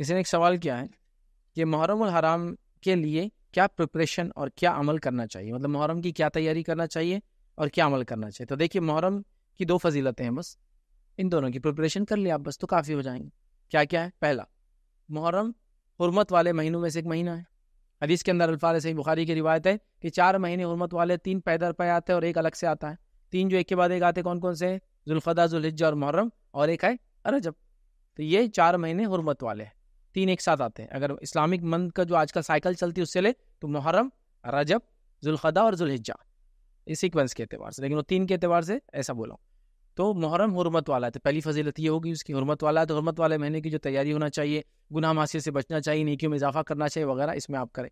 किसी ने एक सवाल किया है कि मुहरम हराम के लिए क्या प्रिपरेशन और क्या अमल करना चाहिए मतलब मुहरम की क्या तैयारी करना चाहिए और क्या अमल करना चाहिए तो देखिए मुहरम की दो फजीलतें हैं बस इन दोनों की प्रिपरेशन कर लिया आप बस तो काफ़ी हो जाएंगे क्या क्या है पहला मुहरम हरमत वाले महीनों में से एक महीना है हदीस के अंदर अल्फाज सही बुखारी की रिवायत है कि चार महीने हरमत वाले तीन पैदर पाए आते हैं और एक अलग से आता है तीन जो एक के बाद एक आते कौन कौन से हैं जुल्फ़ा जुल्हिजा और मुहर्रम और एक है अरजब तो ये चार महीने हरमत वाले हैं तीन एक साथ आते हैं अगर इस्लामिक मंथ का जो आजकल साइकिल चलती है उससे ले तो मुहर्रम रजब जुल्खदा और जुल्हिजा इस सीक्वेंस के अतबार से लेकिन वो तीन के अतबार से ऐसा बोला हूँ तो मुहर्रम हरमत वाला है तो पहली फजीलत ये होगी उसकी हरमत वाला है तो हरमत वाले महीने की जो तैयारी होना चाहिए गुनाह मासी से बचना चाहिए नीकियों में इजाफा करना चाहिए वगैरह इसमें आप करें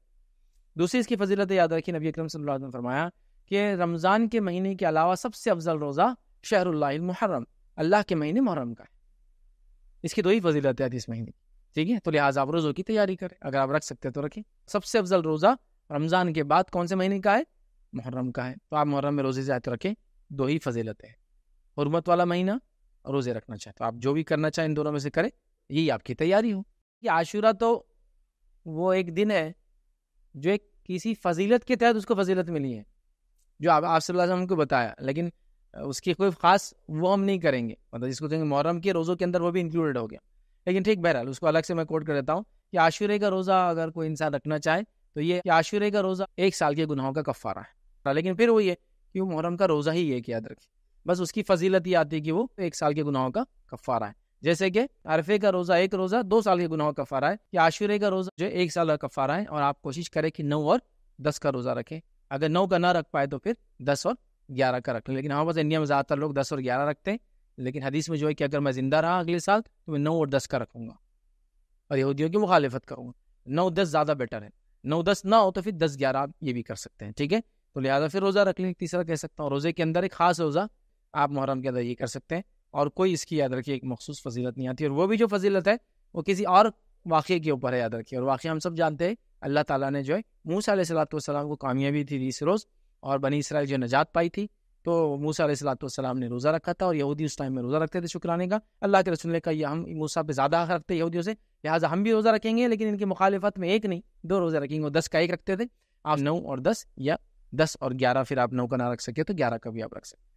दूसरी इसकी फजीलत याद रखी नबी अक्रम ने फरमाया कि रमज़ान के महीने के अलावा सबसे अफजल रोज़ा शहर मुहर्रम अल्लाह के महीने मुहर्रम का है इसकी दो ही फजीलत है इस महीने की ठीक है तो लिहाजा आप रोज़ों की तैयारी करें अगर आप रख सकते हैं तो रखें सबसे अफजल रोज़ा रमज़ान के बाद कौन से महीने का है मुहर्रम का है तो आप मुहर्रम में रोज़े ज़्यादा रखें दो ही फजीलत है हरमत वाला महीना रोज़े रखना चाहे तो आप जो भी करना चाहें इन दोनों में से करें यही आपकी तैयारी हो ये आशूरा तो वो एक दिन है जो एक किसी फजीलत के तहत उसको फजीलत मिली है जो आप आप सल्लम को बताया लेकिन उसकी कोई ख़ास वो हम नहीं करेंगे मतलब जिसको कहेंगे मुहर्रम के रोज़ों के अंदर वो भी इंक्लूडेड हो गया लेकिन ठीक बहरहाल उसको अलग से मैं कोट कर देता हूँ कि आशुरे का रोज़ा अगर कोई इंसान रखना चाहे तो ये आशुरे का रोज़ा एक साल के गुनाहों का कफ़ारा है लेकिन फिर वो ये कि वो मुहर्रम का रोज़ा ही एक याद रखे बस उसकी फजीलत ये आती है कि वो एक साल के गुनाहों का कफ़ारा है जैसे कि अरफे का रोज़ा एक रोज़ा दो साल के गुनाहों का कफ़ारा है या आशुरे का रोज़ा जो एक साल का कफ़ारा है और आप कोशिश करें कि नौ और दस का रोज़ा रखें अगर नौ का ना रख पाए तो फिर दस और ग्यारह का रख लें लेकिन हमारे पास इंडिया में ज़्यादातर लोग दस और ग्यारह रखते हैं लेकिन हदीस में जो है कि अगर मैं ज़िंदा रहा अगले साल तो मैं नौ और दस का रखूँगा और यहूदियों की मुखालफत करूँगा नौ दस ज़्यादा बेटर है नौ दस ना हो तो फिर दस ग्यारह आप ये भी कर सकते हैं ठीक है तो लिहाजा फिर रोज़ा रख लें तीसरा कह सकता हूँ रोज़े के अंदर एक ख़ास रोज़ा आप मुहर्रम के अंदर ये कर सकते हैं और कोई इसकी याद रखिए एक मखसूस फजीलत नहीं आती और वो भी जो फजीलत है वो किसी और वाक़े के ऊपर है याद रखिए और वाक़ हम सब जानते हैं अल्लाह ताला ने जो है मूसा सलात को कामयाबी थी इस रोज़ और बनी इसराइल जो नजात पाई थी तो मूसा सलाम ने रोज़ा रखा था और यहूदी उस टाइम में रोज़ा रखते थे शुक्राने का अल्लाह के रसूल ने कहा यह हम मूसा पे ज़्यादा रखते यहूदियों से लिहाजा हम भी रोज़ा रखेंगे लेकिन इनकी मुखालफत में एक नहीं दो रोज़ा रखेंगे और दस का एक रखते थे आप नौ और दस या दस और ग्यारह फिर आप नौ का ना रख सके तो ग्यारह का भी आप रख सकते